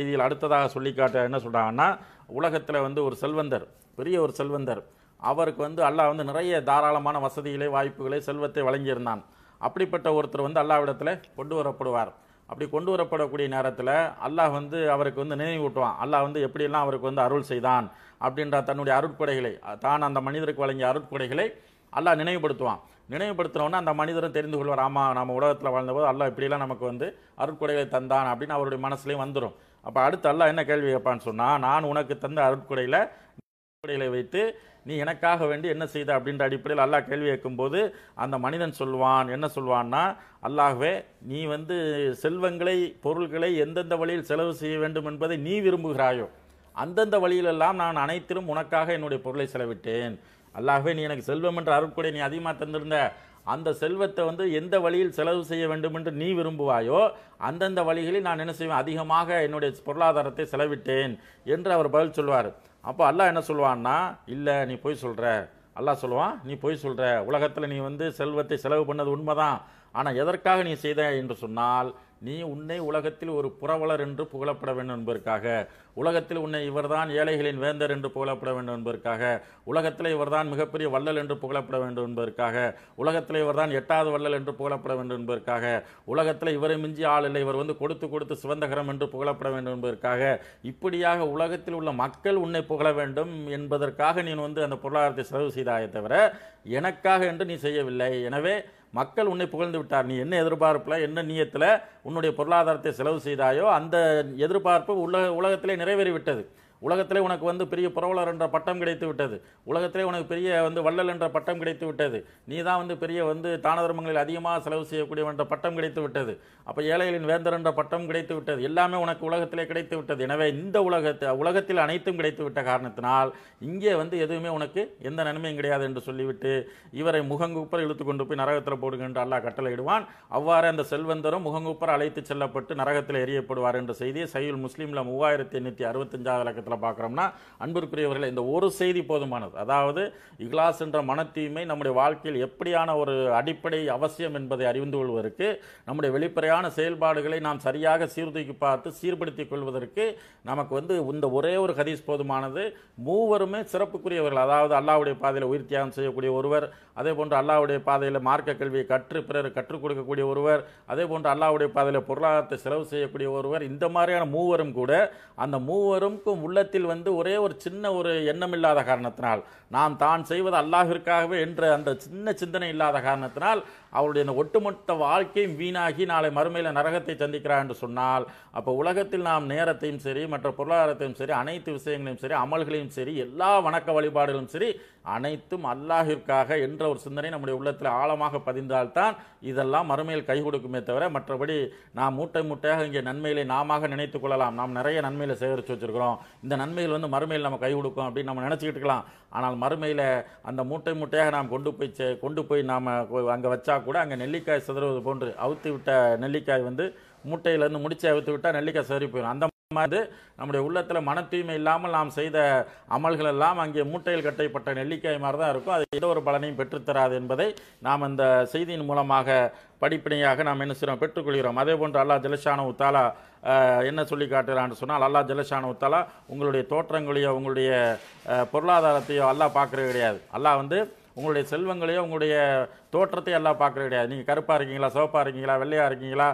செய்தியில் அடுத்ததாக சொல்லி காட்ட என்ன சொல்கிறாங்கன்னா உலகத்தில் வந்து ஒரு செல்வந்தர் பெரிய ஒரு செல்வந்தர் அவருக்கு வந்து அல்லாஹ் வந்து நிறைய தாராளமான வசதிகளை வாய்ப்புகளை செல்வத்தை வழங்கியிருந்தான் அப்படிப்பட்ட ஒருத்தர் வந்து அல்லாவிடத்தில் கொண்டு வரப்படுவார் அப்படி கொண்டு வரப்படக்கூடிய நேரத்தில் அல்லாஹ் வந்து அவருக்கு வந்து நினைவூட்டுவான் அல்லாஹ் வந்து எப்படியெல்லாம் அவருக்கு வந்து அருள் செய்தான் அப்படின்ற தன்னுடைய அருட்கொடைகளை தான் அந்த மனிதருக்கு வழங்கிய அருட்கொடைகளை அல்லாஹ் நினைவுபடுத்துவான் நினைவுபடுத்தினோன்னா அந்த மனிதரும் தெரிந்து கொள்வார் ஆமாம் நம்ம உலகத்தில் வாழ்ந்தபோது அல்லாஹ் இப்படியெல்லாம் நமக்கு வந்து அருட்கொடைகளை தந்தான் அப்படின்னு அவருடைய மனசுலேயும் வந்துடும் அப்போ அடுத்து அல்லாஹ் என்ன கேள்வி கேட்பான்னு சொன்னால் நான் உனக்கு தந்த அருட்குடையில் அடிப்படையில் வைத்து நீ எனக்காக வேண்டி என்ன செய்த அப்படின்ற அடிப்படையில் அல்லாஹ் கேள்வி கேட்கும்போது அந்த மனிதன் சொல்வான் என்ன சொல்வான்னா அல்லாகவே நீ வந்து செல்வங்களை பொருள்களை எந்தெந்த வழியில் செலவு செய்ய வேண்டும் என்பதை நீ விரும்புகிறாயோ அந்தந்த வழியிலெல்லாம் நான் அனைத்திலும் உனக்காக என்னுடைய பொருளை செலவிட்டேன் அல்லாகவே நீ எனக்கு செல்வம் என்ற அருட்கொடை நீ அதிகமாக தந்திருந்த அந்த செல்வத்தை வந்து எந்த வழியில் செலவு செய்ய வேண்டும் என்று நீ விரும்புவாயோ அந்தந்த வழிகளில் நான் என்ன செய்வேன் அதிகமாக என்னுடைய பொருளாதாரத்தை செலவிட்டேன் என்று அவர் பதில் சொல்வார் அப்போ அல்லாஹ் என்ன சொல்லுவான்னா இல்லை நீ போய் சொல்கிற அல்லாஹ் சொல்லுவான் நீ போய் சொல்கிற உலகத்தில் நீ வந்து செல்வத்தை செலவு பண்ணது உண்மைதான் ஆனால் எதற்காக நீ செய்த என்று சொன்னால் நீ உன்னை உலகத்தில் ஒரு புறவலர் என்று புகழப்பட வேண்டும் என்பதற்காக உலகத்தில் உன்னை இவர்தான் ஏழைகளின் வேந்தர் என்று புகழப்பட வேண்டும் என்பதற்காக உலகத்தில் இவர்தான் மிகப்பெரிய வள்ளல் என்று புகழப்பட வேண்டும் என்பதற்காக உலகத்தில் இவர்தான் எட்டாவது வள்ளல் என்று புகழப்பட வேண்டும் என்பதற்காக உலகத்தில் இவரை மிஞ்சி ஆள் இல்லை இவர் வந்து கொடுத்து கொடுத்து சிவந்தகரம் என்று புகழப்பட வேண்டும் என்பதற்காக இப்படியாக உலகத்தில் உள்ள மக்கள் உன்னை புகழ வேண்டும் என்பதற்காக நீ வந்து அந்த பொருளாதாரத்தை செலவு செய்தாயே தவிர எனக்காக என்று நீ செய்யவில்லை எனவே மக்கள் உன்னை புகழ்ந்து விட்டார் நீ என்ன எதிர்பார்ப்பில் என்ன நீயத்தில் உன்னுடைய பொருளாதாரத்தை செலவு செய்தாயோ அந்த எதிர்பார்ப்பு உலக உலகத்திலே நிறைவேறிவிட்டது உலகத்திலே உனக்கு வந்து பெரிய புரவலர் என்ற பட்டம் கிடைத்து விட்டது உலகத்திலே உனக்கு பெரிய வந்து வள்ளல் என்ற பட்டம் கிடைத்து விட்டது நீ தான் வந்து பெரிய வந்து தான தர்மங்களில் அதிகமாக செலவு செய்யக்கூடிய என்ற பட்டம் கிடைத்து விட்டது அப்போ ஏழைகளின் வேந்தர் என்ற பட்டம் கிடைத்து விட்டது எல்லாமே உனக்கு உலகத்திலே கிடைத்து விட்டது எனவே இந்த உலகத்தை உலகத்தில் அனைத்தும் கிடைத்து விட்ட காரணத்தினால் இங்கே வந்து எதுவுமே உனக்கு எந்த நன்மையும் கிடையாது என்று சொல்லிவிட்டு இவரை முகங்குப்பர் இழுத்து கொண்டு போய் நரகத்தில் போடுங்க என்று அல்லாஹ் கட்டளையிடுவான் அவ்வாறு அந்த செல்வந்தரும் முகங்குப்பர் அழைத்து செல்லப்பட்டு நரகத்தில் எரியப்படுவார் என்ற செய்தியை சையுல் முஸ்லீமில் மூவாயிரத்தி எண்ணூற்றி அறுபத்தஞ்சாவது லக்கத்தில் என்ன பார்க்குறோம்னா அன்பிற்குரியவர்கள் இந்த ஒரு செய்தி போதுமானது அதாவது இக்லாஸ் என்ற மனத்தீமை நம்முடைய வாழ்க்கையில் எப்படியான ஒரு அடிப்படை அவசியம் என்பதை அறிந்து கொள்வதற்கு நம்முடைய வெளிப்படையான செயல்பாடுகளை நாம் சரியாக சீர்தூக்கி பார்த்து சீர்படுத்திக் கொள்வதற்கு நமக்கு வந்து இந்த ஒரே ஒரு ஹதீஸ் போதுமானது மூவருமே சிறப்புக்குரியவர்கள் அதாவது அல்லாவுடைய பாதையில் உயிர் தியாகம் செய்யக்கூடிய ஒருவர் அதே போன்று அல்லாவுடைய பாதையில் மார்க்க கல்வியை கற்று பிறர் கற்றுக் கொடுக்கக்கூடிய ஒருவர் அதே போன்று அல்லாவுடைய பாதையில் பொருளாதாரத்தை செலவு செய்யக்கூடிய ஒருவர் இந்த மாதிரியான மூவரும் கூட அந்த மூவருக்கும் உள்ள உள்ளத்தில் வந்து ஒரே ஒரு சின்ன ஒரு எண்ணம் இல்லாத காரணத்தினால் நான் தான் செய்வது அல்லாஹிற்காகவே என்ற அந்த சின்ன சிந்தனை இல்லாத காரணத்தினால் அவருடைய ஒட்டுமொத்த வாழ்க்கையும் வீணாகி நாளை மறுமையில் நரகத்தை சந்திக்கிறார் என்று சொன்னால் அப்போ உலகத்தில் நாம் நேரத்தையும் சரி மற்ற பொருளாதாரத்தையும் சரி அனைத்து விஷயங்களையும் சரி அமல்களையும் சரி எல்லா வணக்க வழிபாடுகளும் சரி அனைத்தும் அல்லாஹிற்காக என்ற ஒரு சிந்தனை நம்முடைய உள்ளத்தில் ஆழமாக பதிந்தால்தான் இதெல்லாம் மறுமையில் கை கொடுக்குமே தவிர மற்றபடி நாம் மூட்டை மூட்டையாக இங்கே நன்மையிலே நாம நினைத்துக் கொள்ளலாம் நாம் நிறைய நன்மையில் சேகரித்து வச்சுருக்கிறோம் இந்த நன்மைகள் வந்து மறுமையில் நம்ம கை கொடுக்கும் அப்படின்னு நம்ம நினச்சிக்கிட்டுக்கலாம் ஆனால் மறுமையில் அந்த மூட்டை மூட்டையாக நாம் கொண்டு போய் கொண்டு போய் நாம் அங்கே வச்சா கூட அங்கே நெல்லிக்காய் சிதறுவது போன்று அவுத்து விட்ட நெல்லிக்காய் வந்து மூட்டையிலேருந்து முடிச்சு அவுத்து விட்டால் நெல்லிக்காய் சிதறி போயிடும் அந்த மாதிரி நம்முடைய உள்ளத்தில் மன தூய்மை இல்லாமல் நாம் செய்த அமல்கள் எல்லாம் அங்கே மூட்டையில் கட்டப்பட்ட நெல்லிக்காய் மாதிரி தான் இருக்கும் அது எந்த ஒரு பலனையும் பெற்றுத்தராது என்பதை நாம் இந்த செய்தியின் மூலமாக படிப்படியாக நாம் என்ன செய்கிறோம் பெற்றுக்கொள்கிறோம் அதே போன்று அல்லா ஜலஷான உத்தாலா என்ன சொல்லி காட்டுறான்னு சொன்னால் அல்லா ஜலஷான உத்தாலா உங்களுடைய தோற்றங்களையோ உங்களுடைய பொருளாதாரத்தையோ அல்லா பார்க்குறது கிடையாது அல்லா வந்து உங்களுடைய செல்வங்களையோ உங்களுடைய தோற்றத்தையும் எல்லாம் பார்க்குறது கிடையாது நீங்கள் கருப்பாக இருக்கீங்களா சிவப்பாக இருக்கீங்களா வெள்ளையாக இருக்கீங்களா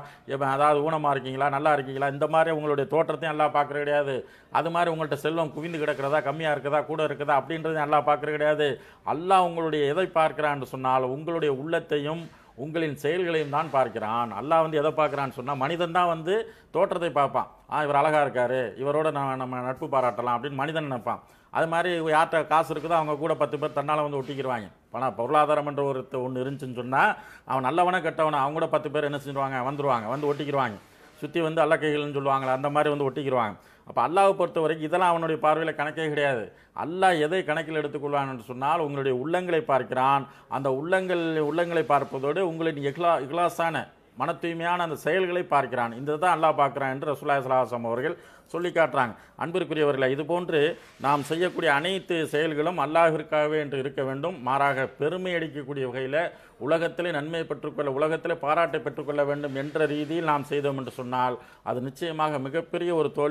அதாவது ஊனமாக இருக்கீங்களா நல்லா இருக்கீங்களா இந்த மாதிரி உங்களுடைய தோற்றத்தையும் எல்லாம் பார்க்குறது கிடையாது அது மாதிரி உங்கள்கிட்ட செல்வம் குவிந்து கிடக்கிறதா கம்மியாக இருக்குதா கூட இருக்குதா அப்படின்றதையும் எல்லாம் பார்க்குறது கிடையாது எல்லாம் உங்களுடைய எதை பார்க்குறான்னு சொன்னால் உங்களுடைய உள்ளத்தையும் உங்களின் செயல்களையும் தான் பார்க்கிறான் அல்லாஹ் வந்து எதை பார்க்குறான்னு சொன்னால் மனிதன் தான் வந்து தோற்றத்தை பார்ப்பான் ஆ இவர் அழகாக இருக்கார் இவரோட நம்ம நம்ம நட்பு பாராட்டலாம் அப்படின்னு மனிதன் நினைப்பான் அது மாதிரி யார்கிட்ட காசு இருக்குதோ அவங்க கூட பத்து பேர் தன்னால் வந்து ஒட்டிக்கிடுவாங்க பணம் பொருளாதாரம் என்ற ஒரு ஒன்று இருந்துச்சுன்னு சொன்னால் அவன் நல்லவனா கெட்டவனா அவங்க கூட பத்து பேர் என்ன செஞ்சுருவாங்க வந்துடுவாங்க வந்து ஒட்டிக்கிடுவாங்க சுற்றி வந்து அல்லக்கைகள்னு கைகள்னு சொல்லுவாங்களே அந்த மாதிரி வந்து ஒட்டிக்கிடுவாங்க அப்போ அல்லாவை பொறுத்த வரைக்கும் இதெல்லாம் அவனுடைய பார்வையில் கணக்கே கிடையாது அல்லாஹ் எதை கணக்கில் என்று சொன்னால் உங்களுடைய உள்ளங்களை பார்க்கிறான் அந்த உள்ளங்கள் உள்ளங்களை பார்ப்பதோடு உங்களின் இக்லா இக்லாஸான மன தூய்மையான அந்த செயல்களை பார்க்கிறான் இந்த தான் அல்லாஹ் பார்க்குறான் என்று ரசூல்லா சலாஹாசம் அவர்கள் சொல்லி காட்டுறாங்க அன்பிற்குரியவர்களை இதுபோன்று நாம் செய்யக்கூடிய அனைத்து செயல்களும் அல்லாஹிற்காகவே என்று இருக்க வேண்டும் மாறாக பெருமை அடிக்கக்கூடிய வகையில் உலகத்திலே நன்மை பெற்றுக்கொள்ள உலகத்திலே பாராட்டை பெற்றுக்கொள்ள வேண்டும் என்ற ரீதியில் நாம் செய்தோம் என்று சொன்னால் அது நிச்சயமாக மிகப்பெரிய ஒரு தோல்வி